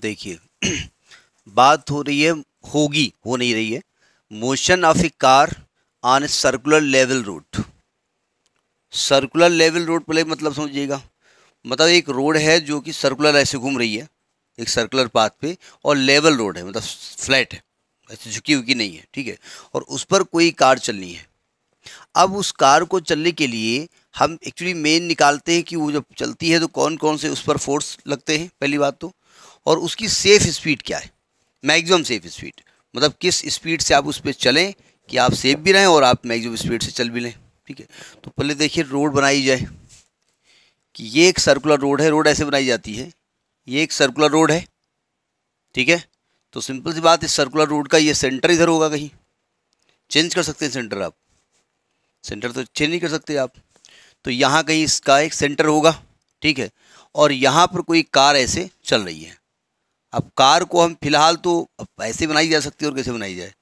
देखिए बात हो रही है होगी हो नहीं रही है motion of a car on circular level road circular level road पर मतलब समझिएगा मतलब एक रोड है जो कि सर्कुलर ऐसे घूम रही है एक सर्कुलर पाथ पे और लेवल रोड है मतलब फ्लैट है ऐसे झुकी हुई नहीं है ठीक है और उस पर कोई कार चलनी है अब उस कार को चलने के लिए हम एक्चुअली मेन निकालते हैं कि वो जब चलती है तो कौन कौन से उस पर फोर्स लगते हैं पहली बात तो और उसकी सेफ़ स्पीड क्या है मैक्सिमम सेफ़ स्पीड मतलब किस स्पीड से आप उस पर चलें कि आप सेफ भी रहें और आप मैक्सिमम स्पीड से चल भी लें ठीक है तो पहले देखिए रोड बनाई जाए कि ये एक सर्कुलर रोड है रोड ऐसे बनाई जाती है ये एक सर्कुलर रोड है ठीक है तो सिंपल सी बात इस सर्कुलर रोड का ये सेंटर इधर होगा कहीं चेंज कर सकते हैं सेंटर आप सेंटर तो चेंज नहीं कर सकते आप तो यहाँ कहीं इसका एक सेंटर होगा ठीक है और यहाँ पर कोई कार ऐसे चल रही है अब कार को हम फिलहाल तो अब ऐसे बनाई जा सकती है और कैसे बनाई जाए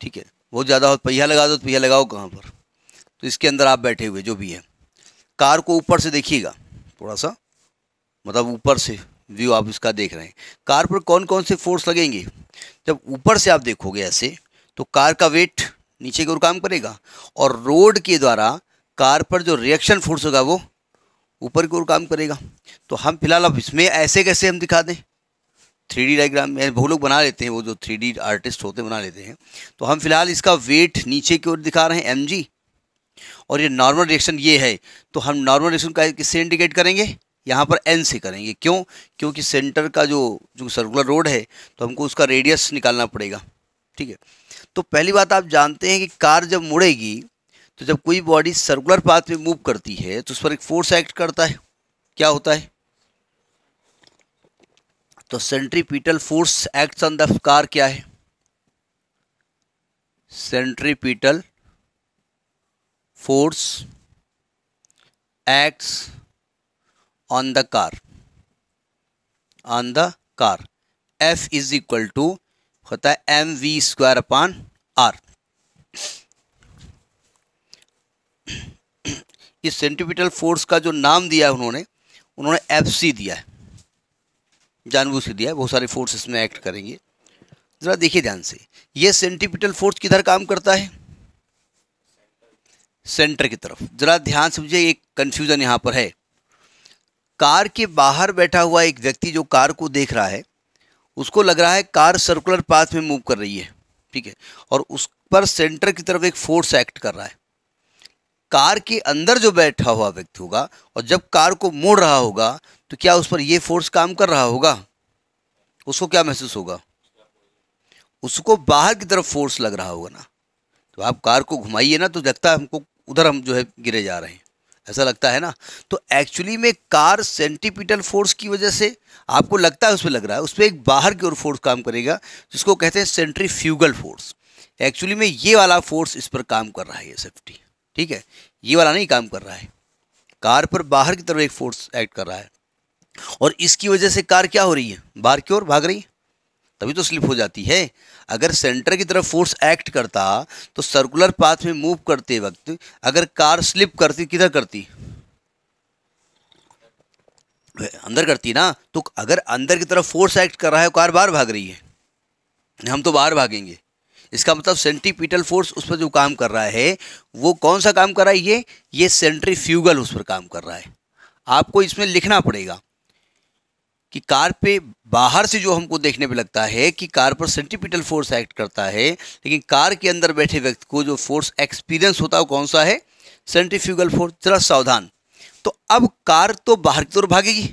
ठीक है बहुत ज़्यादा हो पहिया लगा दो तो पहिया लगाओ कहाँ पर तो इसके अंदर आप बैठे हुए जो भी हैं कार को ऊपर से देखिएगा थोड़ा सा मतलब ऊपर से व्यू आप इसका देख रहे हैं कार पर कौन कौन से फोर्स लगेंगे जब ऊपर से आप देखोगे ऐसे तो कार का वेट नीचे की ओर काम करेगा और रोड के द्वारा कार पर जो रिएक्शन फोर्स होगा वो ऊपर की ओर काम करेगा तो हम फिलहाल अब इसमें ऐसे कैसे हम दिखा दें थ्री डी डाइग्राम में वो लोग बना लेते हैं वो जो थ्री डी आर्टिस्ट होते हैं बना लेते हैं तो हम फिलहाल इसका वेट नीचे की ओर दिखा रहे हैं एम जी और ये नॉर्मल रिएक्शन ये है तो हम नॉर्मल रिएक्शन का किससे इंडिकेट करेंगे यहाँ पर एन से करेंगे क्यों क्योंकि सेंटर का जो जो सर्कुलर रोड है तो हमको उसका रेडियस निकालना पड़ेगा ठीक है तो पहली बात आप जानते हैं कि कार जब मुड़ेगी तो जब कोई बॉडी सर्कुलर पाथ में मूव करती है तो उस पर एक फोर्स एक्ट करता है क्या होता है तो centripetal force acts on the car क्या है centripetal force acts on the car on the car F is equal to होता है M V square upon R इस सेंट्रीपिटल फोर्स का जो नाम दिया है उन्होंने उन्होंने एफ सी दिया है जानबूझ के दिया है बहुत सारे फोर्स इसमें एक्ट करेंगे ज़रा देखिए ध्यान से ये सेंटिपिटल फोर्स किधर काम करता है सेंटर की तरफ ज़रा ध्यान समझिए एक कन्फ्यूज़न यहाँ पर है कार के बाहर बैठा हुआ एक व्यक्ति जो कार को देख रहा है उसको लग रहा है कार सर्कुलर पाथ में मूव कर रही है ठीक है और उस पर सेंटर की तरफ एक फोर्स एक्ट कर रहा है कार के अंदर जो बैठा हुआ व्यक्ति होगा और जब कार को मोड़ रहा होगा तो क्या उस पर ये फोर्स काम कर रहा होगा उसको क्या महसूस होगा उसको बाहर की तरफ फोर्स लग रहा होगा ना तो आप कार को घुमाइए ना तो लगता है हमको उधर हम जो है गिरे जा रहे हैं ऐसा लगता है ना तो एक्चुअली में कार सेंटीपिटल फोर्स की वजह से आपको लगता है उस पर लग रहा है उस पर एक बाहर की ओर फोर्स काम करेगा जिसको कहते हैं सेंट्री फ्यूगल फोर्स एक्चुअली में ये वाला फोर्स इस पर काम कर रहा है सेफ्टी ठीक है ये वाला नहीं काम कर रहा है कार पर बाहर की तरफ एक फोर्स एक्ट कर रहा है और इसकी वजह से कार क्या हो रही है बाहर की ओर भाग रही है तभी तो स्लिप हो जाती है अगर सेंटर की तरफ फोर्स एक्ट करता तो सर्कुलर पाथ में मूव करते वक्त अगर कार स्लिप करती किधर करती अंदर करती ना तो अगर अंदर की तरफ फोर्स एक्ट कर रहा है कार बाहर भाग रही है हम तो बाहर भागेंगे इसका मतलब सेंट्रीपिटल फोर्स उस पर जो काम कर रहा है वो कौन सा काम कर रहा है ये ये सेंट्रीफ्यूगल उस पर काम कर रहा है आपको इसमें लिखना पड़ेगा कि कार पे बाहर से जो हमको देखने पे लगता है कि कार पर सेंट्रीपिटल फोर्स एक्ट करता है लेकिन कार के अंदर बैठे व्यक्ति को जो फोर्स एक्सपीरियंस होता है वो कौन सा है सेंट्रीफ्यूगल फोर्स जरा सावधान तो अब कार तो बाहर की तरफ भागेगी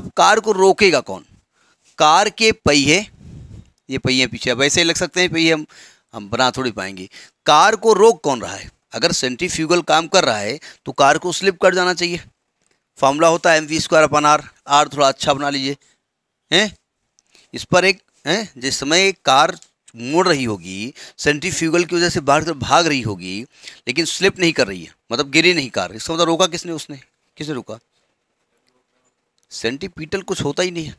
अब कार को रोकेगा कौन कार के पहिए ये पहिए पीछे अब ऐसे ही लग सकते हैं पहिए हम हम बना थोड़ी पाएंगे कार को रोक कौन रहा है अगर सेंट्रीफ्यूगल काम कर रहा है तो कार को स्लिप कर जाना चाहिए फॉर्मूला होता है M V square upon R R थोड़ा अच्छा बना लीजिए हैं इस पर एक हैं जिस समय एक कार मोड़ रही होगी सेंट्रीफ्यूगल की वजह से बाहर तरफ भाग रही होगी लेकिन स्लिप नहीं कर रही है मतलब गिरी नहीं कार इसका मतलब रोका किसने उसने किसने रोका सेंटीपीटल कुछ होता ही नहीं है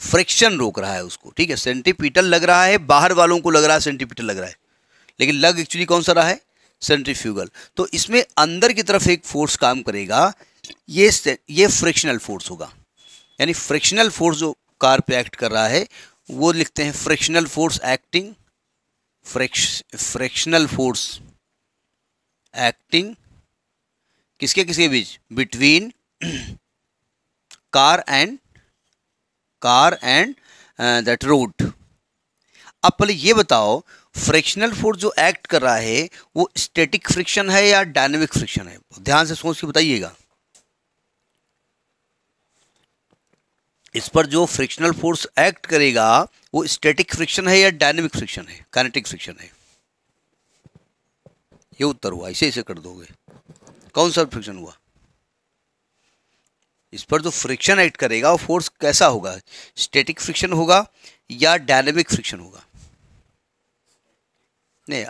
फ्रिक्शन रोक रहा है उसको ठीक है सेंट्रीपिटल लग रहा है बाहर वालों को लग रहा है सेंट्रीपिटल लग रहा है लेकिन लग एक्चुअली कौन सा रहा है सेंट्रीफ्यूगल तो इसमें अंदर की तरफ एक फोर्स काम करेगा ये ये फ्रिक्शनल फोर्स होगा यानी फ्रिक्शनल फोर्स जो कार पे एक्ट कर रहा है वो लिखते हैं frictional force acting frictional force acting किसके किसके बीच between car and car and that road अब पहले ये बताओ फ्रिक्शनल फोर्स जो एक्ट कर रहा है वो स्टैटिक फ्रिक्शन है या डायनेमिक फ्रिक्शन है ध्यान से सोच के बताइएगा इस पर जो फ्रिक्शनल फोर्स एक्ट करेगा वो स्टैटिक फ्रिक्शन है या डायनेमिक फ्रिक्शन है काइनेटिक फ्रिक्शन है ये उत्तर हुआ इसे इसे कर दोगे कौन सा फ्रिक्शन हुआ इस पर जो फ्रिक्शन एक्ट करेगा वो फोर्स कैसा होगा स्टैटिक फ्रिक्शन होगा या डायनेमिक फ्रिक्शन होगा नहीं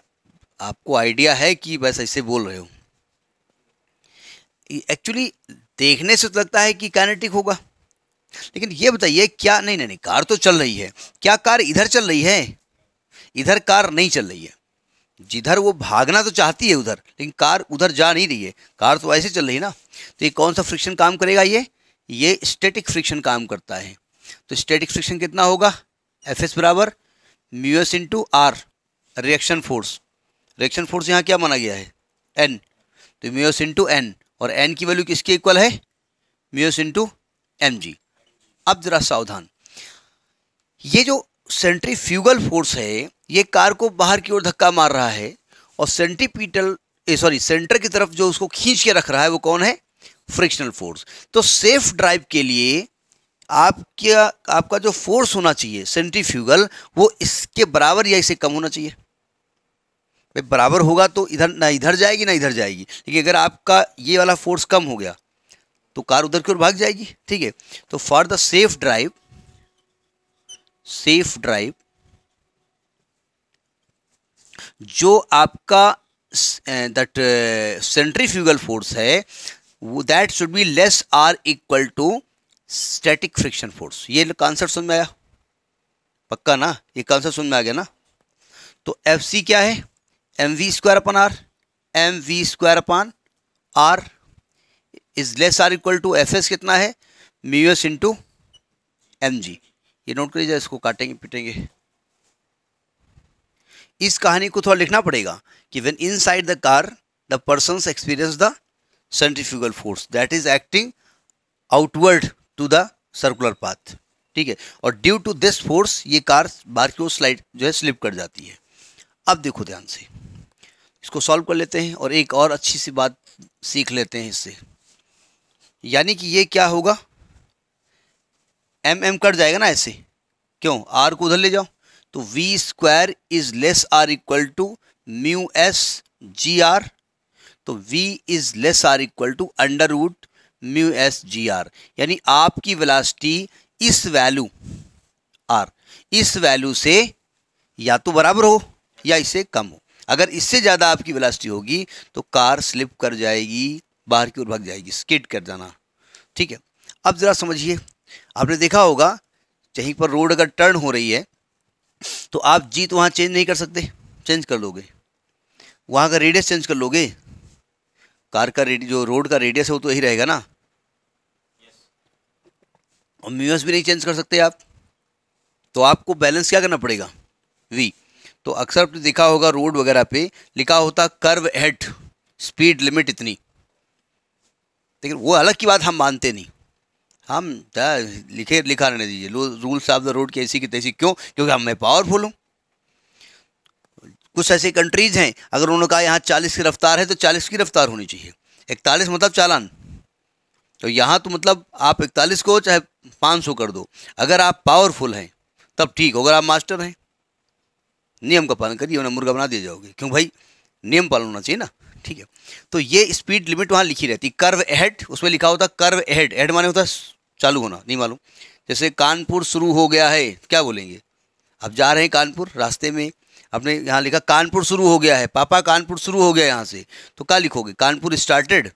आपको आइडिया है कि बस ऐसे बोल रहे हो एक्चुअली देखने से तो लगता है कि काइनेटिक होगा लेकिन ये बताइए क्या नहीं नहीं नहीं कार तो चल रही है क्या कार इधर चल रही है इधर कार नहीं चल रही है जिधर वो भागना तो चाहती है उधर लेकिन कार उधर जा नहीं रही है कार तो ऐसे चल रही है ना तो ये कौन सा फ्रिक्शन काम करेगा ये ये स्टेटिक फ्रिक्शन काम करता है तो स्टेटिक फ्रिक्शन कितना होगा एफ एस बराबर mu s into R reaction force reaction force यहाँ क्या माना गया है एन तो म्यूएस इंटू एन और एन की वैल्यू किसके इक्वल है म्यूएस इंटू एम जी अब ज़रा सावधान ये जो सेंट्रीफ्यूगल फोर्स है ये कार को बाहर की ओर धक्का मार रहा है और सेंटीपीटल सॉरी सेंटर की तरफ जो उसको खींच के रख रहा है वो कौन है फ्रिक्शनल फोर्स तो सेफ ड्राइव के लिए आपका आपका जो फोर्स होना चाहिए सेंट्रीफ्यूगल वो इसके बराबर या इससे कम होना चाहिए भाई बराबर होगा तो इधर ना इधर जाएगी ना इधर जाएगी लेकिन अगर आपका ये वाला फोर्स कम हो गया तो कार उधर की ओर भाग जाएगी ठीक है तो for the safe drive safe drive जो आपका दैट सेंट्रीफ्यूगल फोर्स है वो that should be less or equal to static friction force ये कॉन्सेप्ट समझ में आया पक्का ना ये कॉन्सेप्ट समझ में आ गया ना तो एफ सी क्या है M V square upon R M V square upon R is less or equal to F S कितना है mu S into M G ये नोट कर लीजिए इसको काटेंगे पिटेंगे इस कहानी को थोड़ा लिखना पड़ेगा कि when inside the car the person experience the centrifugal force that is acting outward to the circular path ठीक है और ड्यू टू दिस फोर्स ये कार बाहर की ओर स्लाइड जो है स्लिप कर जाती है अब देखो ध्यान से इसको सॉल्व कर लेते हैं और एक और अच्छी सी बात सीख लेते हैं इससे यानी कि ये क्या होगा एम एम कट जाएगा ना ऐसे क्यों आर को उधर ले जाओ तो V square is less or equal to mu S G R तो v is less or equal to under root mu S G R यानी आपकी वेलासिटी इस वैल्यू आर इस वैल्यू से या तो बराबर हो या इससे कम हो अगर इससे ज़्यादा आपकी वेलासिटी होगी तो कार स्लिप कर जाएगी बाहर की ओर भाग जाएगी स्किट कर जाना ठीक है अब ज़रा समझिए आपने देखा होगा कहीं पर रोड अगर टर्न हो रही है तो आप जीत वहाँ चेंज नहीं कर सकते चेंज कर लोगे वहाँ का रेडियस चेंज कर लोगे कार का रेडियस जो रोड का रेडियस है वो तो यही रहेगा ना और म्यूएस भी नहीं चेंज कर सकते आप तो आपको बैलेंस क्या करना पड़ेगा वी तो अक्सर आपने देखा होगा रोड वगैरह पे लिखा होता कर्व एट स्पीड लिमिट इतनी लेकिन वो अलग की बात हम मानते नहीं हम लिखे लिखा रहने दीजिए रूल्स ऑफ द रोड के ऐसी की तैसी क्यों क्योंकि हम मैं पावरफुल हूँ कुछ ऐसी कंट्रीज़ हैं अगर उन्होंने कहा यहाँ चालीस की रफ्तार है तो चालीस की रफ्तार होनी चाहिए इकतालीस मतलब चालान तो यहाँ तो मतलब आप इकतालीस को चाहे पाँच सौ कर दो अगर आप पावरफुल हैं तब ठीक हो अगर आप मास्टर हैं नियम का पालन करिए उन्हें मुर्गा बना दिया जाओगे क्यों भाई नियम पालन होना चाहिए ना ठीक है तो ये स्पीड लिमिट वहाँ लिखी रहती कर्व एहड उसमें लिखा होता कर्व एहड एहड माने होता चालू होना नहीं मालूम जैसे कानपुर शुरू हो गया है क्या बोलेंगे अब जा रहे हैं कानपुर रास्ते में आपने यहाँ लिखा कानपुर शुरू हो गया है पापा कानपुर शुरू हो गया यहाँ से तो क्या लिखोगे कानपुर स्टार्टेड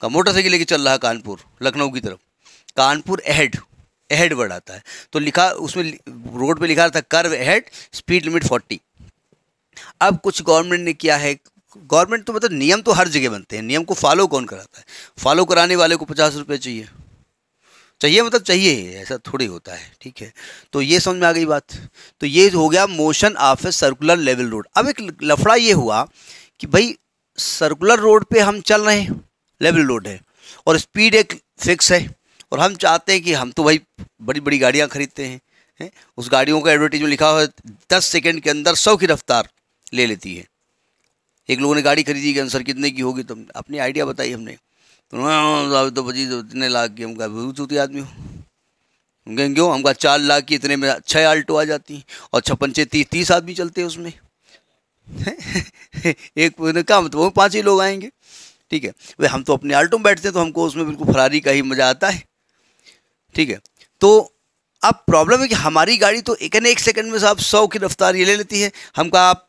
का मोटरसाइकिल लेके चल रहा है कानपुर लखनऊ की तरफ कानपुर एहड एहड वर्ड आता है तो लिखा उसमें रोड पे लिखा था curve ahead speed limit forty अब कुछ गवर्नमेंट ने किया है गवर्नमेंट तो मतलब नियम तो हर जगह बनते हैं नियम को फॉलो कौन कराता है फॉलो कराने वाले को पचास रुपये चाहिए चाहिए मतलब चाहिए ऐसा थोड़ी होता है ठीक है तो ये समझ में आ गई बात तो ये हो गया motion of a circular level road अब एक लफड़ा ये हुआ कि भाई सर्कुलर रोड पे हम चल रहे हैं लेवल रोड है और स्पीड एक फिक्स है और हम चाहते हैं कि हम तो भाई बड़ी बड़ी गाड़ियाँ खरीदते हैं है? उस गाड़ियों का एडवर्टीज में लिखा हुआ है दस सेकेंड के अंदर सौ की रफ्तार ले लेती है एक लोगों ने गाड़ी खरीदी कि आंसर कितने की होगी तो अपनी आइडिया बताई हमने तो अभी हाँ, तो इतने लाख की हमका कहा भूत आदमी हो गए क्यों हम चार लाख की इतने में छः आल्टो आ जाती हैं और छप्पन छः तीस तीस आदमी चलते हैं उसमें एक काम तो वो पाँच ही लोग आएंगे ठीक है वे हम तो अपने आल्टो में बैठते हैं तो हमको उसमें बिल्कुल फरारी का ही मज़ा आता है ठीक है तो अब प्रॉब्लम है कि हमारी गाड़ी तो एक न एक सेकंड में साहब सौ की रफ्तार ये ले लेती है हम आप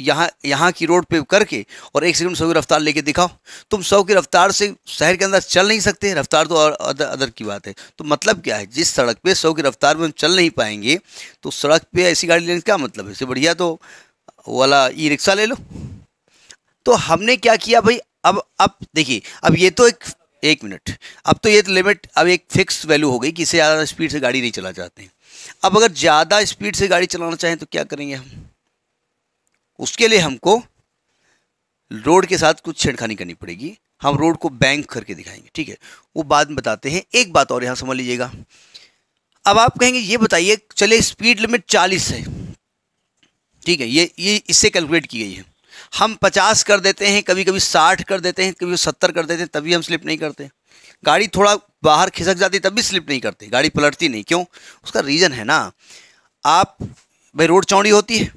यहाँ यहाँ की रोड पे करके और एक सेकंड सौ की रफ्तार लेके दिखाओ तुम सौ की रफ्तार से शहर के अंदर चल नहीं सकते रफ्तार तो और अदर, अदर की बात है तो मतलब क्या है जिस सड़क पे सौ की रफ्तार में हम चल नहीं पाएंगे तो सड़क पे ऐसी गाड़ी लेने क्या मतलब है इससे बढ़िया तो वाला ई रिक्शा ले लो तो हमने क्या किया भाई अब अब देखिए अब ये तो एक एक मिनट अब तो ये तो लिमिट अब एक फिक्स वैल्यू हो गई कि इससे ज़्यादा स्पीड से गाड़ी नहीं चला चाहते अब अगर ज़्यादा स्पीड से गाड़ी चलाना चाहें तो क्या करेंगे हम उसके लिए हमको रोड के साथ कुछ छेड़खानी करनी पड़ेगी हम रोड को बैंक करके दिखाएंगे ठीक है वो बाद में बताते हैं एक बात और यहाँ समझ लीजिएगा अब आप कहेंगे ये बताइए चले स्पीड लिमिट चालीस है ठीक है ये ये इससे कैलकुलेट की गई है हम पचास कर देते हैं कभी कभी साठ कर देते हैं कभी सत्तर कर देते हैं तभी हम स्लिप नहीं करते गाड़ी थोड़ा बाहर खिसक जाती तब भी स्लिप नहीं करते गाड़ी पलटती नहीं क्यों उसका रीज़न है ना आप भाई रोड चौड़ी होती है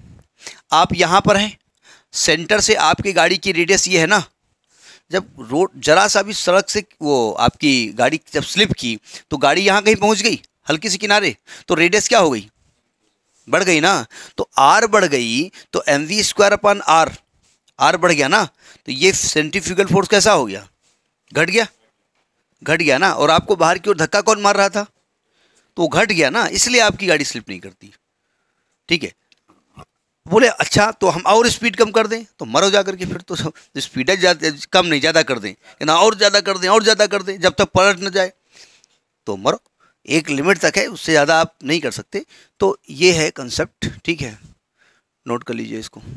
आप यहाँ पर हैं सेंटर से आपकी गाड़ी की रेडियस ये है ना जब रोड जरा सा भी सड़क से वो आपकी गाड़ी जब स्लिप की तो गाड़ी यहाँ कहीं पहुँच गई हल्की सी किनारे तो रेडियस क्या हो गई बढ़ गई ना तो आर बढ़ गई तो M V square upon R R बढ़ गया ना तो ये सेंट्रीफ्यूगल फोर्स कैसा हो गया घट गया घट गया ना और आपको बाहर की ओर धक्का कौन मार रहा था तो घट गया ना इसलिए आपकी गाड़ी स्लिप नहीं करती ठीक है बोले अच्छा तो हम और स्पीड कम कर दें तो मरो जा करके फिर तो स्पीड तो ज़्यादा कम नहीं ज़्यादा कर दें ना और ज़्यादा कर दें और ज़्यादा कर दें जब तक पलट न जाए तो मरो एक लिमिट तक है उससे ज़्यादा आप नहीं कर सकते तो ये है कंसेप्ट ठीक है नोट कर लीजिए इसको